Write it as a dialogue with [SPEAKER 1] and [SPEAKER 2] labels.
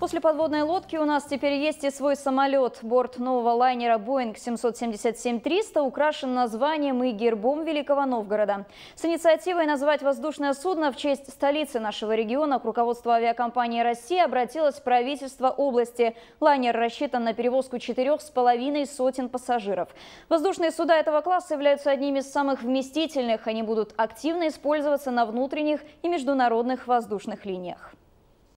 [SPEAKER 1] После подводной лодки у нас теперь есть и свой самолет. Борт нового лайнера Boeing 777-300 украшен названием и гербом Великого Новгорода. С инициативой назвать воздушное судно в честь столицы нашего региона к руководству авиакомпании «Россия» обратилось правительство области. Лайнер рассчитан на перевозку четырех с половиной сотен пассажиров. Воздушные суда этого класса являются одними из самых вместительных. Они будут активно использоваться на внутренних и международных воздушных линиях.